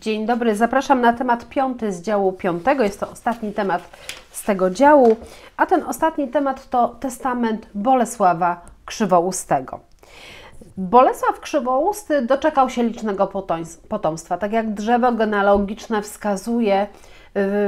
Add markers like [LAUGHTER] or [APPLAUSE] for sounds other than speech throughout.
Dzień dobry, zapraszam na temat piąty z działu piątego. Jest to ostatni temat z tego działu, a ten ostatni temat to testament Bolesława Krzywoustego. Bolesław Krzywousty doczekał się licznego potomstwa. Tak jak drzewo genealogiczne wskazuje,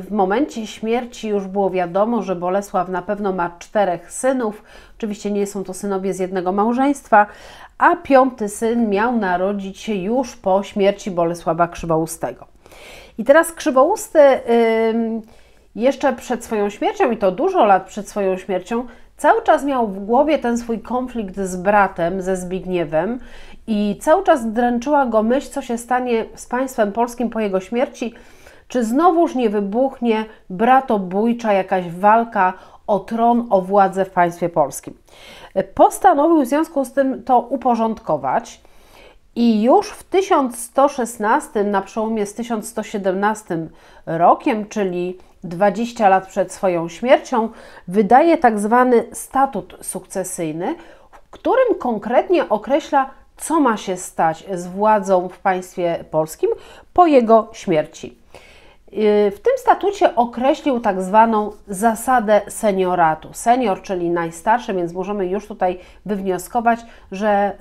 w momencie śmierci już było wiadomo, że Bolesław na pewno ma czterech synów. Oczywiście nie są to synowie z jednego małżeństwa, a piąty syn miał narodzić się już po śmierci Bolesława Krzywoustego. I teraz Krzywousty jeszcze przed swoją śmiercią, i to dużo lat przed swoją śmiercią, cały czas miał w głowie ten swój konflikt z bratem, ze Zbigniewem, i cały czas dręczyła go myśl, co się stanie z państwem polskim po jego śmierci, czy znowuż nie wybuchnie bratobójcza jakaś walka o tron, o władzę w państwie polskim? Postanowił w związku z tym to uporządkować. I już w 1116, na przełomie z 1117 rokiem, czyli 20 lat przed swoją śmiercią, wydaje tak zwany statut sukcesyjny, w którym konkretnie określa, co ma się stać z władzą w państwie polskim po jego śmierci. Y, w tym statucie określił tak zwaną zasadę senioratu. Senior, czyli najstarszy, więc możemy już tutaj wywnioskować, że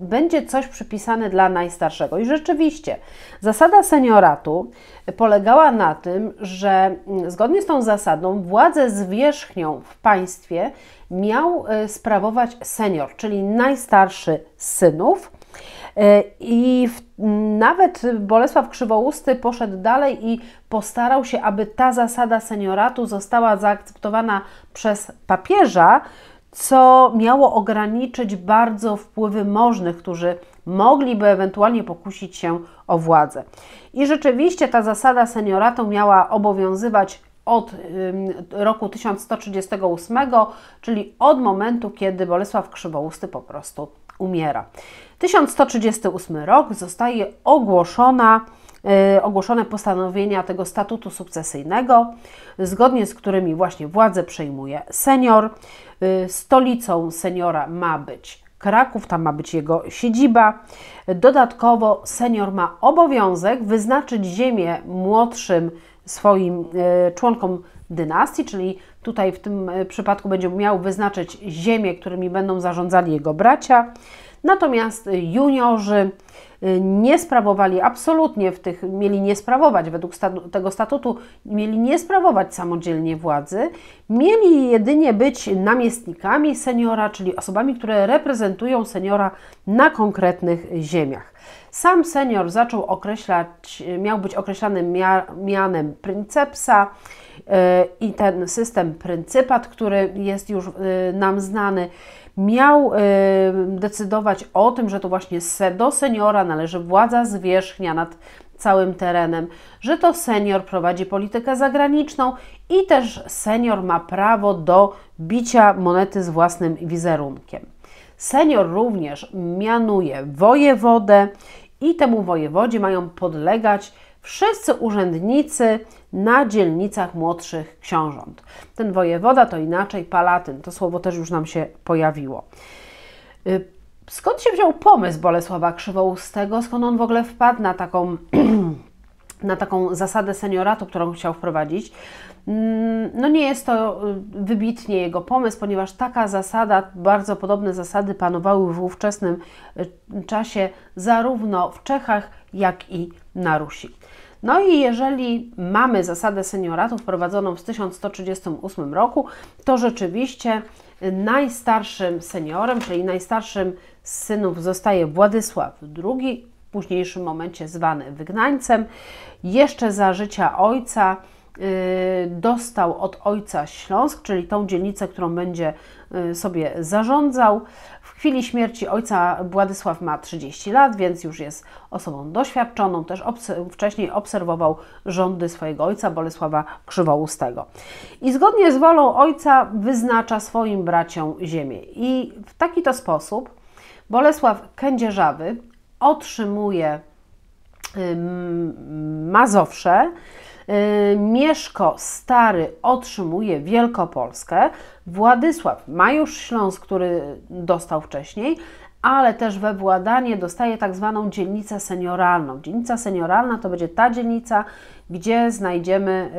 y, będzie coś przypisane dla najstarszego. I rzeczywiście, zasada senioratu polegała na tym, że mm, zgodnie z tą zasadą władzę zwierzchnią w państwie miał y, sprawować senior, czyli najstarszy z synów E, I w, nawet Bolesław Krzywousty poszedł dalej i postarał się, aby ta zasada senioratu została zaakceptowana przez papieża, co miało ograniczyć bardzo wpływy możnych, którzy mogliby ewentualnie pokusić się o władzę. I rzeczywiście ta zasada senioratu miała obowiązywać od roku 1138, czyli od momentu, kiedy Bolesław Krzywousty po prostu umiera. 1138 rok zostaje ogłoszona, yy, ogłoszone postanowienia tego statutu sukcesyjnego, zgodnie z którymi właśnie władzę przejmuje senior. Yy, stolicą seniora ma być Kraków, tam ma być jego siedziba. Dodatkowo senior ma obowiązek wyznaczyć ziemię młodszym swoim e, członkom dynastii, czyli tutaj w tym e, przypadku będzie miał wyznaczyć ziemię, którymi będą zarządzali jego bracia. Natomiast juniorzy y, nie sprawowali absolutnie w tych, mieli nie sprawować według statu, tego statutu, mieli nie sprawować samodzielnie władzy, mieli jedynie być namiestnikami seniora, czyli osobami, które reprezentują seniora na konkretnych ziemiach. Sam senior zaczął określać, miał być określany mianem princepsa y, i ten system pryncypat, który jest już y, nam znany, miał y, decydować o tym, że to właśnie do seniora należy władza zwierzchnia nad całym terenem, że to senior prowadzi politykę zagraniczną i też senior ma prawo do bicia monety z własnym wizerunkiem. Senior również mianuje wojewodę i temu wojewodzie mają podlegać wszyscy urzędnicy na dzielnicach młodszych książąt. Ten wojewoda to inaczej palatyn, to słowo też już nam się pojawiło. Y, skąd się wziął pomysł Bolesława Krzywoustego? Skąd on w ogóle wpadł na taką, [CLEARS THROAT] na taką zasadę senioratu, którą chciał wprowadzić? Mm, no nie jest to y, wybitnie jego pomysł, ponieważ taka zasada, bardzo podobne zasady panowały w ówczesnym y, czasie zarówno w Czechach, jak i na Rusi. No i jeżeli mamy zasadę senioratu wprowadzoną w 1138 roku, to rzeczywiście y, najstarszym seniorem, czyli najstarszym z synów zostaje Władysław II, w późniejszym momencie zwany wygnańcem. Jeszcze za życia ojca y, dostał od ojca Śląsk, czyli tą dzielnicę, którą będzie y, sobie zarządzał chwili śmierci ojca Władysław ma 30 lat, więc już jest osobą doświadczoną. Też obs wcześniej obserwował rządy swojego ojca Bolesława Krzywoustego. I zgodnie z wolą ojca wyznacza swoim braciom ziemię. I w taki to sposób Bolesław Kędzierzawy otrzymuje Mazowsze, E, Mieszko Stary otrzymuje Wielkopolskę, Władysław ma już Śląsk, który dostał wcześniej, ale też we Władanie dostaje tak zwaną dzielnicę senioralną. Dzielnica senioralna to będzie ta dzielnica, gdzie znajdziemy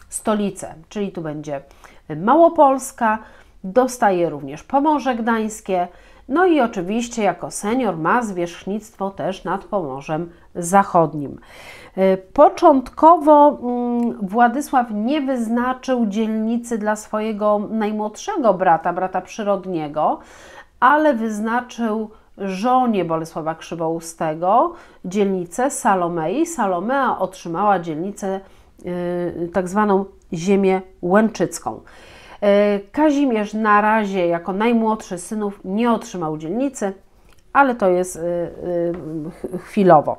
y, stolicę, czyli tu będzie Małopolska, dostaje również Pomorze Gdańskie, no i oczywiście jako senior ma zwierzchnictwo też nad Pomorzem Zachodnim. E, początkowo mm, Władysław nie wyznaczył dzielnicy dla swojego najmłodszego brata, brata przyrodniego, ale wyznaczył żonie Bolesława Krzywoustego dzielnicę Salomei. Salomea otrzymała dzielnicę, e, tak zwaną ziemię łęczycką. E, Kazimierz na razie jako najmłodszy synów nie otrzymał dzielnicy, ale to jest e, e, chwilowo.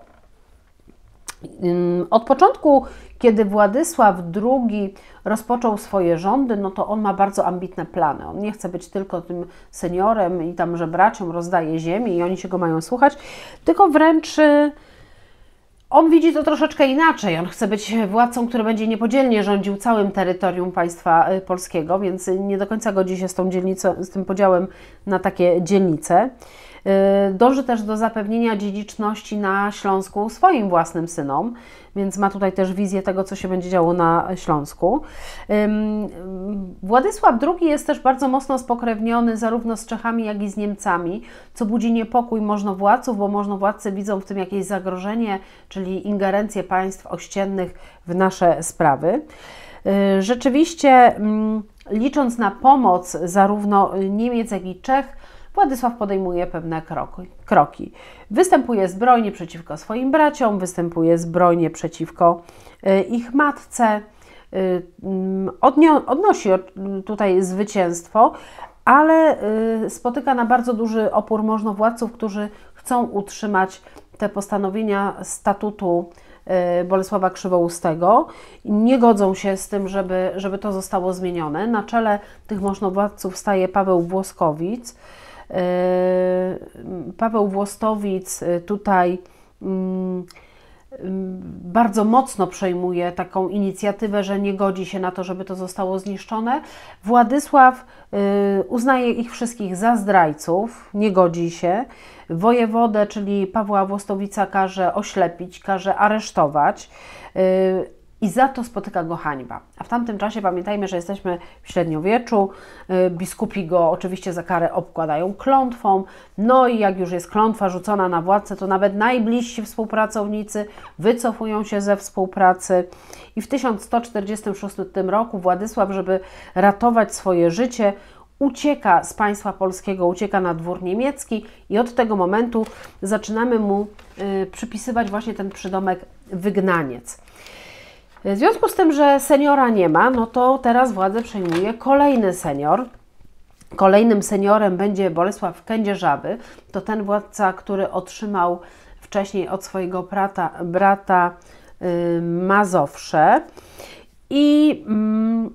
Od początku, kiedy Władysław II rozpoczął swoje rządy, no to on ma bardzo ambitne plany. On nie chce być tylko tym seniorem i tam, że braciom rozdaje ziemię i oni się go mają słuchać, tylko wręcz y, on widzi to troszeczkę inaczej. On chce być władcą, który będzie niepodzielnie rządził całym terytorium państwa y, polskiego, więc nie do końca godzi się z tą dzielnicą, z tym podziałem na takie dzielnice. Y, dąży też do zapewnienia dziedziczności na Śląsku swoim własnym synom, więc ma tutaj też wizję tego, co się będzie działo na Śląsku. Władysław II jest też bardzo mocno spokrewniony zarówno z Czechami, jak i z Niemcami, co budzi niepokój możnowładców, bo możnowładcy widzą w tym jakieś zagrożenie, czyli ingerencję państw ościennych w nasze sprawy. Y, rzeczywiście, mm, licząc na pomoc zarówno Niemiec, jak i Czech, Władysław podejmuje pewne kroki. Występuje zbrojnie przeciwko swoim braciom, występuje zbrojnie przeciwko e, ich matce, e, mm, odnosi tutaj zwycięstwo, ale e, spotyka na bardzo duży opór możnowładców, którzy chcą utrzymać te postanowienia statutu Bolesława Krzywoustego. Nie godzą się z tym, żeby, żeby to zostało zmienione. Na czele tych możnowładców staje Paweł Włoskowicz. E, Paweł Włostowic e, tutaj mm, mm, bardzo mocno przejmuje taką inicjatywę, że nie godzi się na to, żeby to zostało zniszczone. Władysław e, uznaje ich wszystkich za zdrajców, nie godzi się. Wojewodę, czyli Pawła Włostowica, każe oślepić, każe aresztować i za to spotyka go hańba. A w tamtym czasie pamiętajmy, że jesteśmy w średniowieczu, y, biskupi go oczywiście za karę obkładają klątwą, no i jak już jest klątwa rzucona na władcę, to nawet najbliżsi współpracownicy wycofują się ze współpracy i w 1146 roku Władysław, żeby ratować swoje życie, ucieka z państwa polskiego, ucieka na dwór niemiecki i od tego momentu zaczynamy mu y, przypisywać właśnie ten przydomek wygnaniec. W związku z tym, że seniora nie ma, no to teraz władzę przejmuje kolejny senior. Kolejnym seniorem będzie Bolesław Kędzierzawy. To ten władca, który otrzymał wcześniej od swojego brata, brata y, Mazowsze i mm,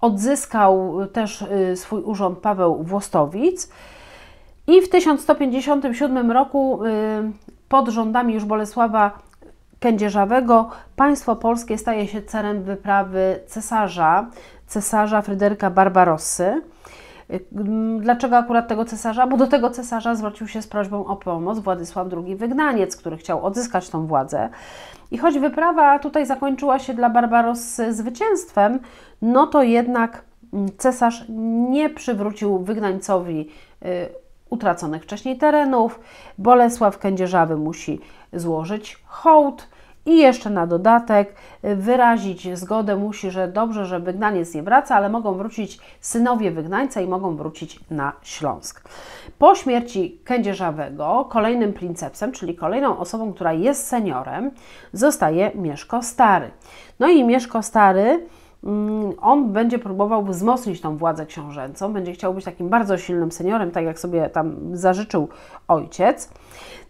odzyskał też y, swój urząd Paweł Włostowic. I w 1157 roku y, pod rządami już Bolesława kędzierzawego państwo polskie staje się celem wyprawy cesarza, cesarza Fryderyka Barbarossy. Dlaczego akurat tego cesarza? Bo do tego cesarza zwrócił się z prośbą o pomoc Władysław II Wygnaniec, który chciał odzyskać tą władzę. I choć wyprawa tutaj zakończyła się dla Barbarossy zwycięstwem, no to jednak mm, cesarz nie przywrócił wygnańcowi y, utraconych wcześniej terenów. Bolesław Kędzierzawy musi złożyć hołd i jeszcze na dodatek y, wyrazić zgodę musi, że dobrze, że wygnaniec nie wraca, ale mogą wrócić synowie wygnańca i mogą wrócić na Śląsk. Po śmierci kędzierzawego kolejnym princepsem, czyli kolejną osobą, która jest seniorem, zostaje Mieszko Stary. No i Mieszko Stary Mm, on będzie próbował wzmocnić tą władzę książęcą, będzie chciał być takim bardzo silnym seniorem, tak jak sobie tam zażyczył ojciec.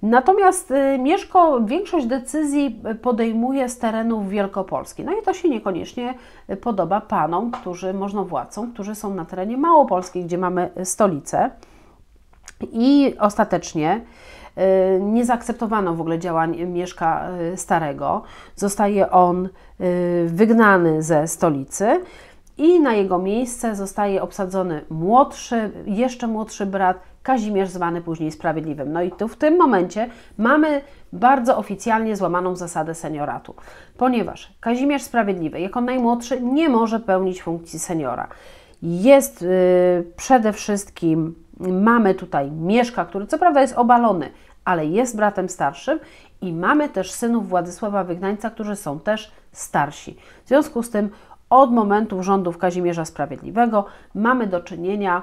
Natomiast y, Mieszko większość decyzji podejmuje z terenów Wielkopolski. No i to się niekoniecznie podoba panom, którzy można możnowładcom, którzy są na terenie Małopolski, gdzie mamy stolicę. I ostatecznie Y, nie zaakceptowano w ogóle działań Mieszka y, Starego. Zostaje on y, wygnany ze stolicy i na jego miejsce zostaje obsadzony młodszy, jeszcze młodszy brat Kazimierz, zwany później Sprawiedliwym. No i tu w tym momencie mamy bardzo oficjalnie złamaną zasadę senioratu, ponieważ Kazimierz Sprawiedliwy, jako najmłodszy, nie może pełnić funkcji seniora. Jest yy, przede wszystkim Mamy tutaj Mieszka, który co prawda jest obalony, ale jest bratem starszym i mamy też synów Władysława Wygnańca, którzy są też starsi. W związku z tym od momentu rządów Kazimierza Sprawiedliwego mamy do czynienia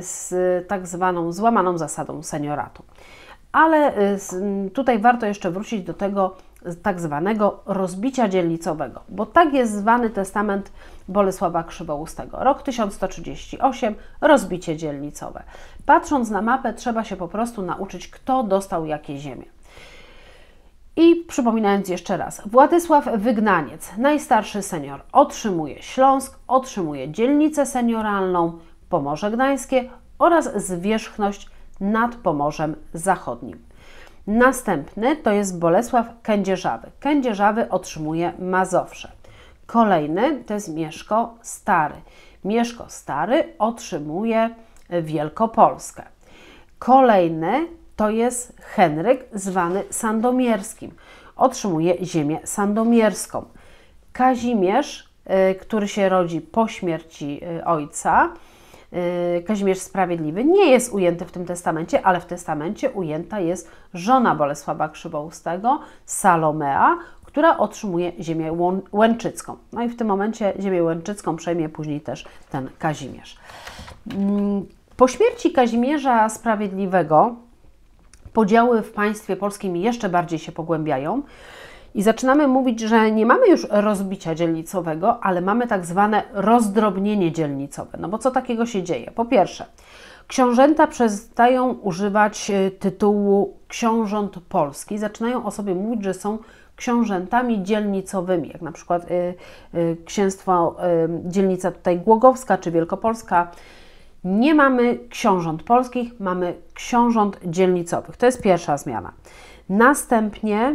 z tak zwaną złamaną zasadą senioratu. Ale y, tutaj warto jeszcze wrócić do tego, tak zwanego rozbicia dzielnicowego, bo tak jest zwany testament Bolesława Krzywoustego. Rok 1138, rozbicie dzielnicowe. Patrząc na mapę, trzeba się po prostu nauczyć, kto dostał jakie ziemie. I przypominając jeszcze raz, Władysław Wygnaniec, najstarszy senior, otrzymuje Śląsk, otrzymuje dzielnicę senioralną, Pomorze Gdańskie oraz zwierzchność nad Pomorzem Zachodnim. Następny to jest Bolesław Kędzierzawy. Kędzierzawy otrzymuje Mazowsze. Kolejny to jest Mieszko Stary. Mieszko Stary otrzymuje Wielkopolskę. Kolejny to jest Henryk zwany Sandomierskim. Otrzymuje ziemię sandomierską. Kazimierz, y, który się rodzi po śmierci y, ojca, Y, Kazimierz Sprawiedliwy nie jest ujęty w tym testamencie, ale w testamencie ujęta jest żona Bolesława Krzywoustego, Salomea, która otrzymuje ziemię łęczycką. No i w tym momencie ziemię łęczycką przejmie później też ten Kazimierz. Mm, po śmierci Kazimierza Sprawiedliwego podziały w państwie polskim jeszcze bardziej się pogłębiają i zaczynamy mówić, że nie mamy już rozbicia dzielnicowego, ale mamy tak zwane rozdrobnienie dzielnicowe. No bo co takiego się dzieje? Po pierwsze, książęta przestają używać e, tytułu książąt Polski, zaczynają o sobie mówić, że są książętami dzielnicowymi, jak na przykład y, y, księstwo, y, dzielnica tutaj Głogowska czy Wielkopolska. Nie mamy książąt polskich, mamy książąt dzielnicowych. To jest pierwsza zmiana. Następnie.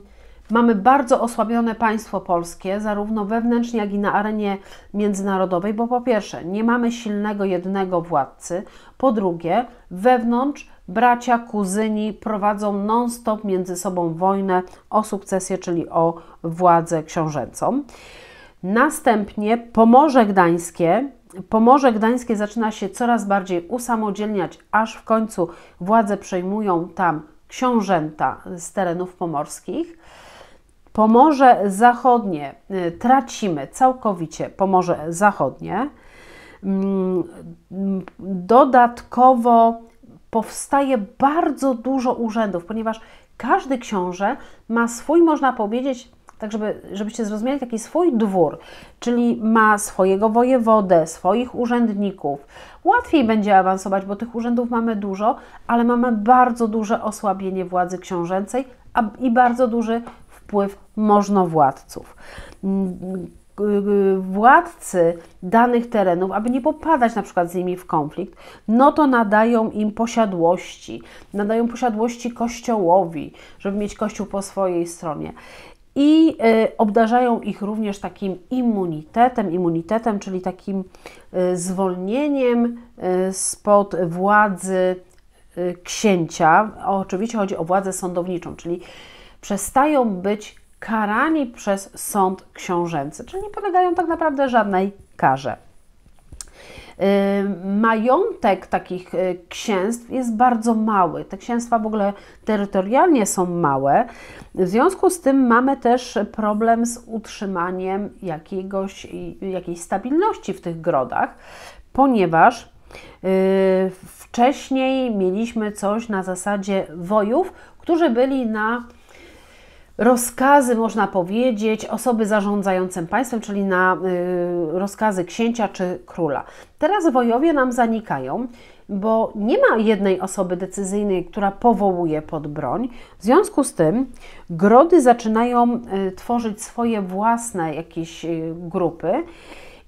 Y, Mamy bardzo osłabione państwo polskie, zarówno wewnętrznie, jak i na arenie międzynarodowej, bo po pierwsze, nie mamy silnego jednego władcy, po drugie, wewnątrz bracia, kuzyni prowadzą non-stop między sobą wojnę o sukcesję, czyli o władzę książęcą. Następnie Pomorze Gdańskie. Pomorze Gdańskie zaczyna się coraz bardziej usamodzielniać, aż w końcu władze przejmują tam książęta z terenów pomorskich. Pomorze Zachodnie y, tracimy całkowicie Pomorze Zachodnie. Mm, mm, dodatkowo powstaje bardzo dużo urzędów, ponieważ każdy książę ma swój, można powiedzieć, tak żeby, żebyście zrozumieli, taki swój dwór, czyli ma swojego wojewodę, swoich urzędników. Łatwiej będzie awansować, bo tych urzędów mamy dużo, ale mamy bardzo duże osłabienie władzy książęcej i bardzo duży wpływ możnowładców mm, y, y, władcy danych terenów, aby nie popadać na przykład z nimi w konflikt, no to nadają im posiadłości, nadają posiadłości kościołowi, żeby mieć kościół po swojej stronie. I y, obdarzają ich również takim immunitetem, immunitetem, czyli takim zwolnieniem spod władzy księcia. oczywiście chodzi o władzę sądowniczą, czyli przestają być karani przez sąd książęcy, czyli nie podlegają tak naprawdę żadnej karze. Y, majątek takich y, księstw jest bardzo mały. Te księstwa w ogóle terytorialnie są małe. W związku z tym mamy też problem z utrzymaniem jakiegoś, y, jakiejś stabilności w tych grodach, ponieważ wcześniej mieliśmy coś na zasadzie wojów, którzy byli na rozkazy, można powiedzieć, osoby zarządzającym państwem, czyli na y, rozkazy księcia czy króla. Teraz wojowie nam zanikają, bo nie ma jednej osoby decyzyjnej, która powołuje pod broń. W związku z tym grody zaczynają y, tworzyć swoje własne jakieś y, grupy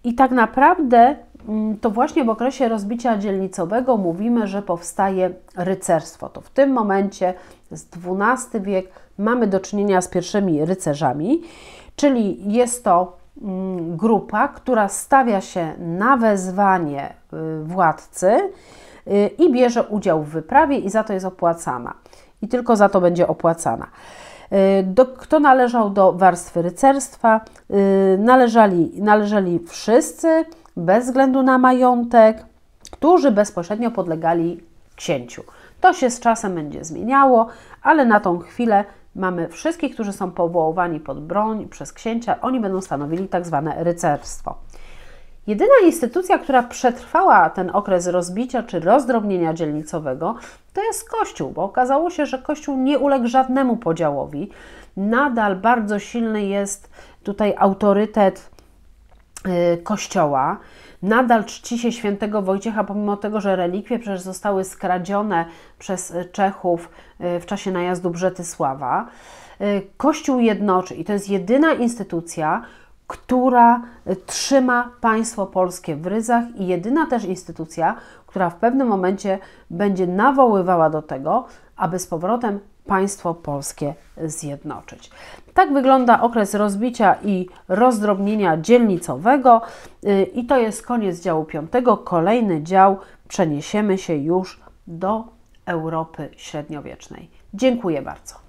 i tak naprawdę Mm, to właśnie w okresie rozbicia dzielnicowego mówimy, że powstaje rycerstwo. To w tym momencie, z XII wiek, mamy do czynienia z pierwszymi rycerzami, czyli jest to mm, grupa, która stawia się na wezwanie y, władcy y, i bierze udział w wyprawie i za to jest opłacana. I tylko za to będzie opłacana. Y, do, kto należał do warstwy rycerstwa? należeli należeli wszyscy bez względu na majątek, którzy bezpośrednio podlegali księciu. To się z czasem będzie zmieniało, ale na tą chwilę mamy wszystkich, którzy są powoływani pod broń przez księcia, oni będą stanowili tak zwane rycerstwo. Jedyna instytucja, która przetrwała ten okres rozbicia czy rozdrobnienia dzielnicowego, to jest Kościół, bo okazało się, że Kościół nie uległ żadnemu podziałowi. Nadal bardzo silny jest tutaj autorytet Y, kościoła. Nadal czci się świętego Wojciecha, pomimo tego, że relikwie przecież zostały skradzione przez y, Czechów y, w czasie najazdu Brzetysława. Kościół jednoczy i to jest jedyna instytucja, która trzyma państwo polskie w ryzach i jedyna też instytucja, która w pewnym momencie będzie nawoływała do tego, aby z powrotem państwo polskie zjednoczyć. Tak wygląda okres rozbicia i rozdrobnienia dzielnicowego y, i to jest koniec działu piątego. Kolejny dział przeniesiemy się już do Europy średniowiecznej. Dziękuję bardzo.